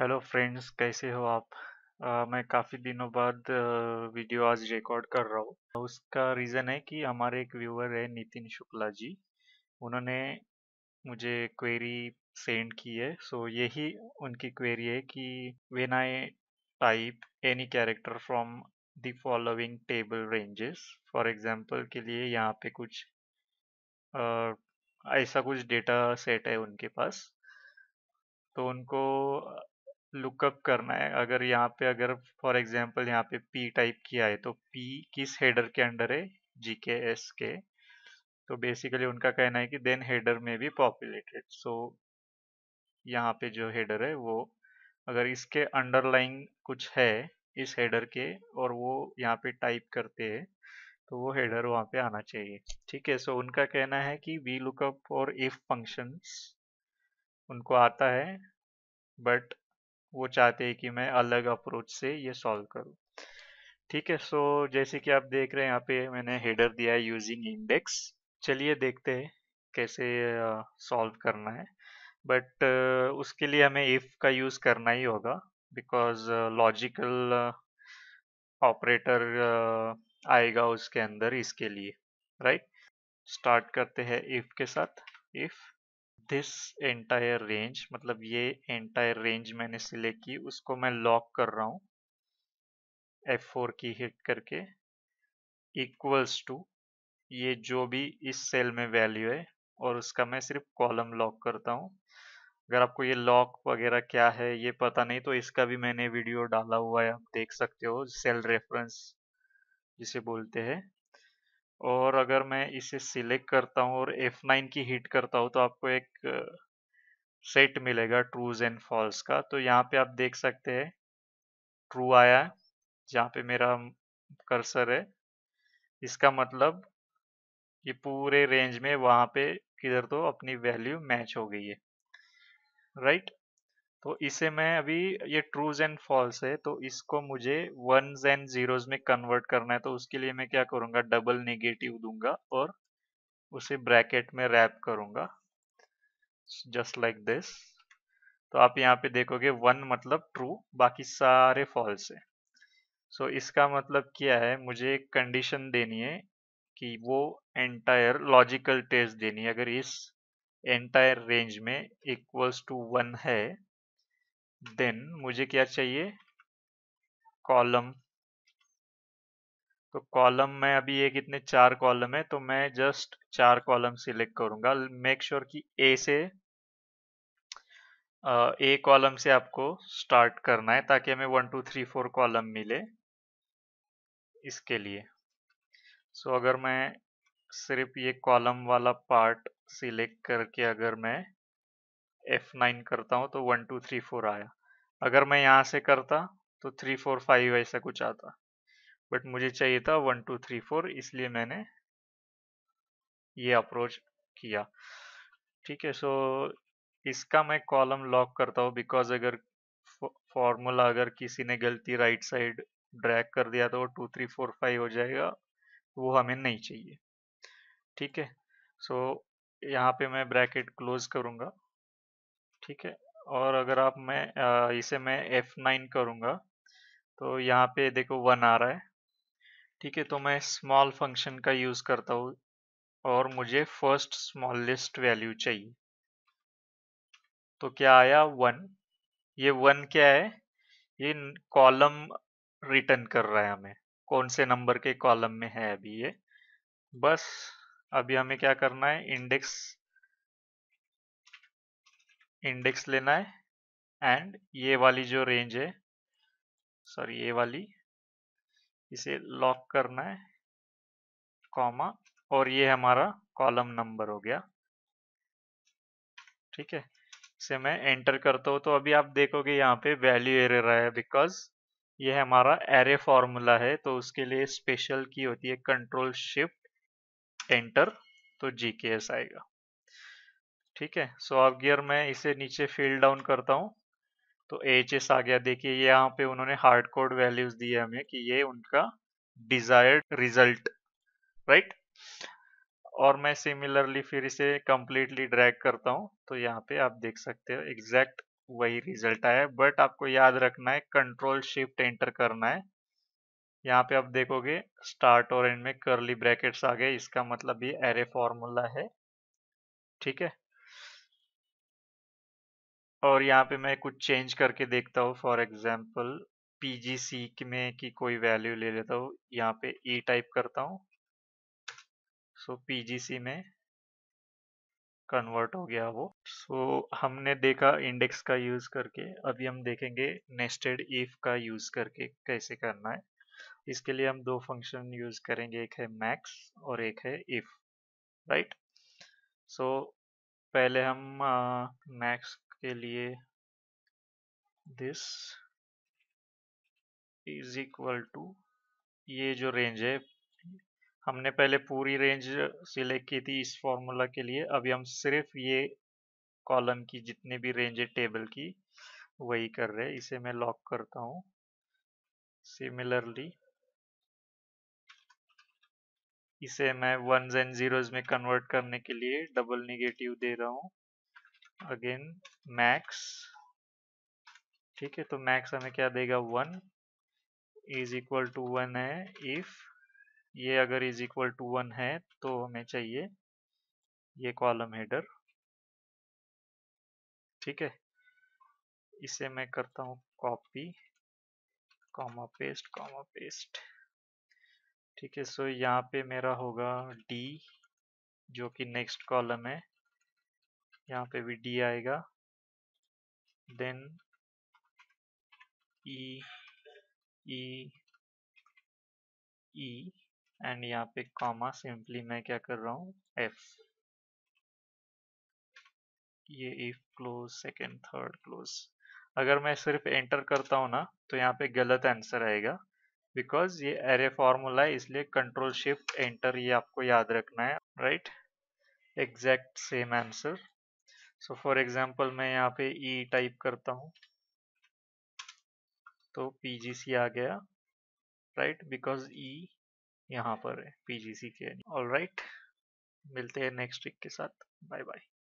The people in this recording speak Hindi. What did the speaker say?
हेलो फ्रेंड्स कैसे हो आप आ, मैं काफ़ी दिनों बाद वीडियो आज रिकॉर्ड कर रहा हूँ उसका रीज़न है कि हमारे एक व्यूअर है नितिन शुक्ला जी उन्होंने मुझे क्वेरी सेंड की है सो यही उनकी क्वेरी है कि when I type any character from the following table ranges for example के लिए यहाँ पे कुछ आ, ऐसा कुछ डेटा सेट है उनके पास तो उनको लुकअप करना है अगर यहाँ पे अगर फॉर एग्जांपल यहाँ पे पी टाइप किया है तो पी किस हेडर के अंडर है जी के एस के तो बेसिकली उनका कहना है कि देन हेडर में भी पॉपुलेटेड सो यहाँ पे जो हेडर है वो अगर इसके अंडरलाइन कुछ है इस हेडर के और वो यहाँ पे टाइप करते हैं तो वो हेडर वहाँ पे आना चाहिए ठीक है सो उनका कहना है कि वी लुकअप और इफ फंक्शंस उनको आता है बट वो चाहते हैं कि मैं अलग अप्रोच से ये सॉल्व करूँ ठीक है सो जैसे कि आप देख रहे हैं यहाँ पे मैंने हेडर दिया है यूजिंग इंडेक्स चलिए देखते हैं कैसे सॉल्व uh, करना है बट uh, उसके लिए हमें इफ का यूज़ करना ही होगा बिकॉज लॉजिकल ऑपरेटर आएगा उसके अंदर इसके लिए राइट right? स्टार्ट करते हैं इफ के साथ इफ़ दिस एंटायर रेंज मतलब ये एंटायर रेंज मैंने सिलेक्ट की उसको मैं लॉक कर रहा हूँ F4 की हिट करके इक्वल्स टू ये जो भी इस सेल में वैल्यू है और उसका मैं सिर्फ कॉलम लॉक करता हूँ अगर आपको ये लॉक वगैरह क्या है ये पता नहीं तो इसका भी मैंने वीडियो डाला हुआ है आप देख सकते हो सेल रेफरेंस जिसे बोलते हैं और अगर मैं इसे सिलेक्ट करता हूँ और F9 की हिट करता हूँ तो आपको एक सेट मिलेगा ट्रूज एंड फॉल्स का तो यहाँ पे आप देख सकते हैं ट्रू आया है जहाँ पे मेरा कर्सर है इसका मतलब ये पूरे रेंज में वहाँ पे किधर तो अपनी वैल्यू मैच हो गई है राइट तो इसे मैं अभी ये ट्रूज एंड फॉल्स है तो इसको मुझे वंस एंड जीरोज में कन्वर्ट करना है तो उसके लिए मैं क्या करूँगा डबल नेगेटिव दूंगा और उसे ब्रैकेट में रैप करूँगा जस्ट लाइक दिस तो आप यहाँ पे देखोगे वन मतलब ट्रू बाकी सारे फॉल्स है सो so, इसका मतलब क्या है मुझे एक कंडीशन देनी है कि वो एंटायर लॉजिकल टेस्ट देनी है अगर इस एंटायर रेंज में इक्वल्स टू वन है देन मुझे क्या चाहिए कॉलम तो कॉलम में अभी ये कितने चार कॉलम है तो मैं जस्ट चार कॉलम सिलेक्ट करूंगा मेक श्योर sure कि ए से ए कॉलम से आपको स्टार्ट करना है ताकि हमें one two three four column मिले इसके लिए सो so, अगर मैं सिर्फ ये कॉलम वाला पार्ट सिलेक्ट करके अगर मैं F9 करता हूँ तो वन टू थ्री फोर आया अगर मैं यहाँ से करता तो थ्री फोर फाइव ऐसा कुछ आता बट मुझे चाहिए था वन टू थ्री फोर इसलिए मैंने ये अप्रोच किया ठीक है सो इसका मैं कॉलम लॉक करता हूँ बिकॉज अगर फॉर्मूला अगर किसी ने गलती राइट साइड ड्रैग कर दिया तो वो टू थ्री फोर फाइव हो जाएगा वो हमें नहीं चाहिए ठीक है सो यहाँ पे मैं ब्रैकेट क्लोज करूँगा ठीक है और अगर आप मैं इसे मैं F9 करूँगा तो यहाँ पे देखो वन आ रहा है ठीक है तो मैं स्मॉल फंक्शन का यूज़ करता हूँ और मुझे फर्स्ट स्मॉलेस्ट वैल्यू चाहिए तो क्या आया वन ये वन क्या है ये कॉलम रिटर्न कर रहा है हमें कौन से नंबर के कॉलम में है अभी ये बस अभी हमें क्या करना है इंडेक्स इंडेक्स लेना है एंड ये वाली जो रेंज है सॉरी ये वाली इसे लॉक करना है कॉमा और ये हमारा कॉलम नंबर हो गया ठीक है इसे मैं एंटर करता हूँ तो अभी आप देखोगे यहाँ पे वैल्यू एरे रहा है बिकॉज ये हमारा एरे फॉर्मूला है तो उसके लिए स्पेशल की होती है कंट्रोल शिफ्ट एंटर तो जी आएगा ठीक है सो अब गियर मैं इसे नीचे फील्ड डाउन करता हूँ तो एच आ गया देखिए यहाँ पे उन्होंने हार्ड कोड वैल्यूज दी है हमें कि ये उनका डिजायर्ड रिजल्ट राइट और मैं सिमिलरली फिर इसे कम्प्लीटली ड्रैग करता हूँ तो यहाँ पे आप देख सकते हो एग्जैक्ट वही रिजल्ट आया बट आपको याद रखना है कंट्रोल शिफ्ट एंटर करना है यहाँ पे आप देखोगे स्टार्ट और एंड में करली ब्रैकेट्स आ गए इसका मतलब ये एरे फॉर्मूला है ठीक है और यहाँ पे मैं कुछ चेंज करके देखता हूँ फॉर एग्जाम्पल पीजीसी में की कोई वैल्यू ले लेता हूँ यहाँ पे ई e टाइप करता हूँ सो जी पीजीसी में कन्वर्ट हो गया वो सो so, हमने देखा इंडेक्स का यूज करके अभी हम देखेंगे नेस्टेड इफ का यूज करके कैसे करना है इसके लिए हम दो फंक्शन यूज करेंगे एक है मैक्स और एक है इफ राइट सो पहले हम मैक्स के लिए दिस इज इक्वल टू ये जो रेंज है हमने पहले पूरी रेंज सिलेक्ट की थी इस फॉर्मूला के लिए अभी हम सिर्फ ये कॉलम की जितने भी रेंज है टेबल की वही कर रहे हैं इसे मैं लॉक करता हूं सिमिलरली इसे मैं वन एंड जीरो में कन्वर्ट करने के लिए डबल निगेटिव दे रहा हूँ अगेन मैक्स ठीक है तो मैक्स हमें क्या देगा one is equal to one है इफ ये अगर इज इक्वल टू वन है तो हमें चाहिए ये कॉलम हेडर ठीक है इसे मैं करता हूँ copy comma paste comma paste ठीक है सो यहाँ पे मेरा होगा डी जो कि नेक्स्ट कॉलम है यहाँ पे भी डी आएगा then E E E and यहाँ पे कॉमा सिंपली मैं क्या कर रहा हूँ एफ ये if close second third close अगर मैं सिर्फ एंटर करता हूँ ना तो यहाँ पे गलत आंसर आएगा बिकॉज ये एरे फॉर्मूला है इसलिए कंट्रोल शिफ्ट एंटर ये आपको याद रखना है right exact same answer so for example मैं यहाँ पे ई e टाइप करता हूँ तो पीजीसी आ गया राइट बिकॉज ई यहाँ पर है पीजीसी के ऑल राइट मिलते हैं नेक्स्ट वीक के साथ बाय बाय